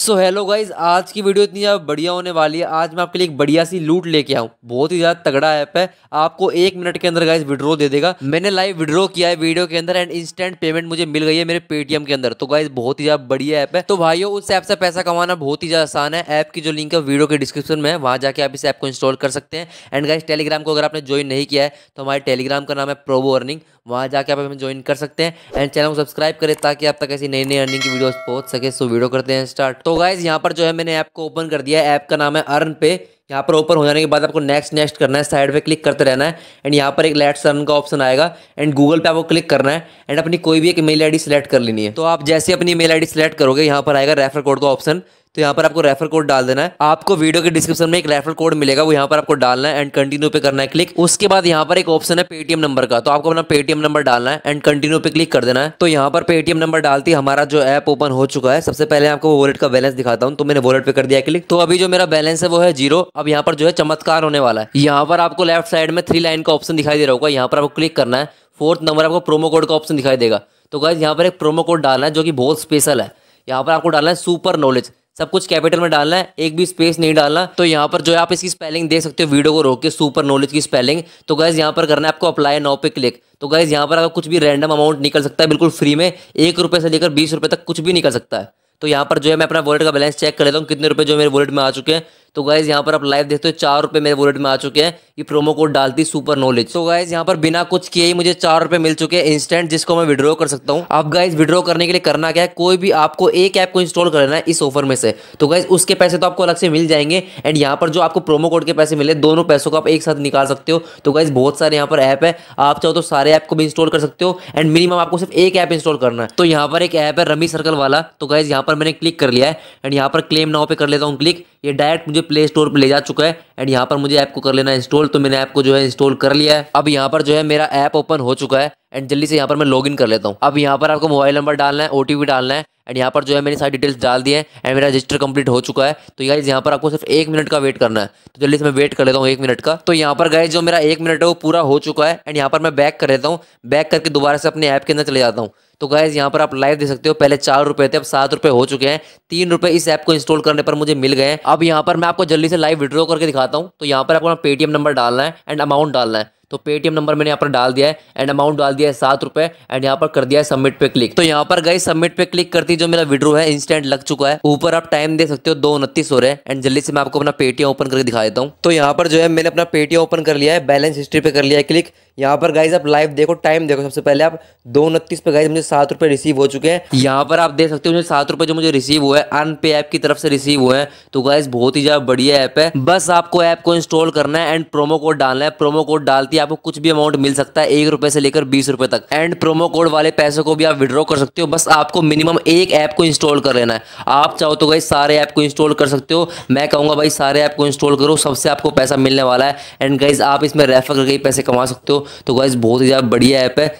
so hello guys आज की video इतनी ज़्यादा बढ़िया होने वाली है आज मैं आपके लिए एक बढ़िया सी लूट लेके आऊँ बहुत ही ज़्यादा तगड़ा ऐप है आपको एक मिनट के अंदर गाइज विड्रो दे देगा मैंने लाइव विड्रो किया है वीडियो के अंदर एंड इंस्टेंट पेमेंट मुझे मिल गई है मेरे पेटीएम के अंदर तो गाइज बहुत ही ज़्यादा बढ़िया ऐप है तो भाई उस ऐप से पैसा कमाना बहुत ही ज़्यादा आसान है ऐप की जो लिंक है वीडियो के डिस्क्रिप्शन में है वहाँ जाकर आप इस ऐप को इंस्टॉल कर सकते हैं एंड गाइज टेलीग्राम को अगर आपने ज्वाइन नहीं किया है तो हमारे टेलीग्राम का नाम है प्रोबो अर्निंग वहाँ जाके आप हमें ज्वाइन कर सकते हैं एंड चैनल को सब्सक्राइब करें ताकि आप तक ऐसी नई नई अर्निंग की वीडियोस पहुँच सके सो वीडियो करते हैं स्टार्ट तो गाइज यहाँ पर जो है मैंने ऐप को ओपन कर दिया है ऐप का नाम है अर्न पे यहाँ पर ओपन हो जाने के बाद आपको नेक्स्ट नेक्स्ट करना है साइड पे क्लिक करते रहना है एंड यहाँ पर एक लेट सर्न का ऑप्शन आएगा एंड गूगल पे आपको क्लिक करना है एंड अपनी कोई भी एक मेल आईडी सेलेक्ट कर लेनी है तो आप जैसे अपनी मेल आईडी सेलेक्ट करोगे यहाँ पर आएगा रेफर कोड का ऑप्शन तो यहाँ पर आपको रेफर कोड डाल देना है आपको वीडियो के डिस्क्रिप्शन में एक रेफर कोड मिलेगा वो यहाँ पर आपको डालना है एंड कंटिन्यू पे करना है क्लिक उसके बाद यहाँ पर एक ऑप्शन है पेटीएम नंबर का तो आपको अपना पेटीएम नंबर डालना है एंड कंटिन्यू पे क्लिक कर देना है तो यहाँ पर पेटीएम नंबर डालती हमारा जो ऐप ओपन हो चुका है सबसे पहले आपको वॉलेट का बैलेंस दिखाता हूँ तो मैंने वॉलेट पे कर दिया क्लिक तो अभी जो मेरा बैलेंस है वो है जीरो अब यहाँ पर जो है चमत्कार होने वाला है यहाँ पर आपको लेफ्ट साइड में थ्री लाइन का ऑप्शन दिखाई दे रहा होगा यहाँ पर आपको क्लिक करना है फोर्थ नंबर आपको प्रोमो कोड का ऑप्शन दिखाई देगा तो गाइज यहाँ पर एक प्रोमो कोड डालना है जो कि बहुत स्पेशल है यहाँ पर आपको डालना है सुपर नॉलेज सब कुछ कैपिटल में डालना है एक भी स्पेस नहीं डालना तो यहाँ पर जो है आप इसकी स्पेलिंग देख सकते हो वीडियो को रोक के सुपर नॉलेज की स्पेलिंग तो गैस यहाँ पर करना है आपको अप्लाई नाउ पे क्लिक तो गैस यहाँ पर आपका कुछ भी रैंडम अमाउंट निकल सकता है बिल्कुल फ्री में एक रुपये से लेकर बीस रुपये तक कुछ भी निकल सकता है तो यहाँ पर जो है मैं अपना वॉलेट का बैलेंस चेक कर लेता हूँ कितने रुपये जो मेरे वॉलेट में आ चुके हैं तो गाइज यहाँ पर आप लाइव देखते हो चार रुपये मेरे वॉलेट में आ चुके हैं ये प्रोमो कोड डालती सुपर नॉलेज तो गाइज यहाँ पर बिना कुछ किए ही मुझे चार रुपये मिल चुके हैं इंस्टेंट जिसको मैं विड्रॉ कर सकता हूँ आप गाइज विड्रॉ करने के लिए करना क्या है कोई भी आपको एक ऐप को इंस्टॉल कर लेना है इस ऑफर में से तो गाइज उसके पैसे तो आपको अलग से मिल जाएंगे एंड यहाँ पर जो आपको प्रोमो कोड के पैसे मिले दोनों पैसों को आप एक साथ निकाल सकते हो तो गाइज बहुत सारे यहाँ पर ऐप है आप चाहो तो सारे ऐप को भी इंस्टॉल कर सकते हो एंड मिनिमम आपको सिर्फ एक ऐप इंस्टॉल करना है तो यहाँ पर एक ऐप है रमी सर्कल वाला तो गाइज यहाँ पर मैंने क्लिक कर लिया है एंड यहाँ पर क्लेम नाव पे कर लेता हूँ क्लिक ये डायरेक्ट मुझे प्ले स्टोर पर ले जा चुका है एंड यहाँ पर मुझे ऐप को कर लेना इंस्टॉल तो मैंने ऐप को जो है इंस्टॉल कर लिया है अब यहाँ पर जो है मेरा ऐप ओपन हो चुका है एंड जल्दी से यहाँ पर मैं लॉग इन कर लेता हूँ अब यहाँ पर आपको मोबाइल नंबर डालना है ओ डालना है एंड यहाँ पर जो है मैंने सारी डिटेल्स डाल दी है एंड मेरा रजिस्टर कंप्लीट हो चुका है तो गाइज यहाँ पर आपको सिर्फ एक मिनट का वेट करना है तो जल्दी से मैं वेट कर लेता हूँ एक मिनट का तो यहाँ पर गाइज जो मेरा एक मिनट है वो पूरा हो चुका है एंड यहाँ पर मैं बैक कर लेता हूँ बैक करके दोबारा से अपने ऐप के अंदर चले जाता हूँ तो गाइज यहाँ पर आप लाइव देख सकते हो पहले चार रुपए थे अब सात रुपए हो चुके हैं तीन रुपए इस ऐप को इंस्टॉल करने पर मुझे मिल गए अब यहाँ पर मैं आपको जल्दी से लाइव विड्रॉ करके दिखा दिखाता हूँ तो यहाँ पर आपको पेटीएम नंबर डालना है एंड अमाउंट डालना है तो पेटीएम नंबर मैंने यहाँ पर डाल दिया है एंड अमाउंट डाल दिया है सात रुपए एंड यहाँ पर कर दिया है सबमिट पे क्लिक तो यहाँ पर गए सबमिट पे क्लिक करती जो मेरा विड्रो है इंस्टेंट लग चुका है ऊपर आप टाइम दे सकते हो दो उनतीस हो रहे हैं एंड जल्दी से मैं आपको अपना पेटीएम ओपन करके दिखा देता हूँ तो यहाँ पर जो है मैंने अपना पेटीएम ओपन कर लिया है बैलेंस हिस्ट्री पे कर लिया है क्लिक यहाँ पर गाइज आप लाइव देखो टाइम देखो सबसे पहले आप दो उनतीस पे गाइज मुझे सात रुपये रिसीव हो चुके हैं यहाँ पर आप देख सकते हो मुझे सात रुपये जो मुझे रिसीव हुआ है अनपे ऐप की तरफ से रिसीव हुए हैं तो गाइज बहुत ही ज़्यादा बढ़िया ऐप है बस आपको ऐप को इंस्टॉल करना है एंड प्रोमो कोड डालना है प्रोमो कोड डालती है आपको कुछ भी अमाउंट मिल सकता है एक रुपये से लेकर बीस रुपये तक एंड प्रोमो कोड वाले पैसे को भी आप विड्रॉ कर सकते हो बस आपको मिनिमम एक ऐप को इंस्टॉल कर लेना है आप चाहो तो गाइज सारे ऐप को इंस्टॉल कर सकते हो मैं कहूँगा भाई सारे ऐप को इंस्टॉल करो सबसे आपको पैसा मिलने वाला है एंड गाइज आप इसमें रेफर करके पैसे कमा सकते हो तो गाइज तो बहुत ही ज़्यादा बढ़िया ऐप है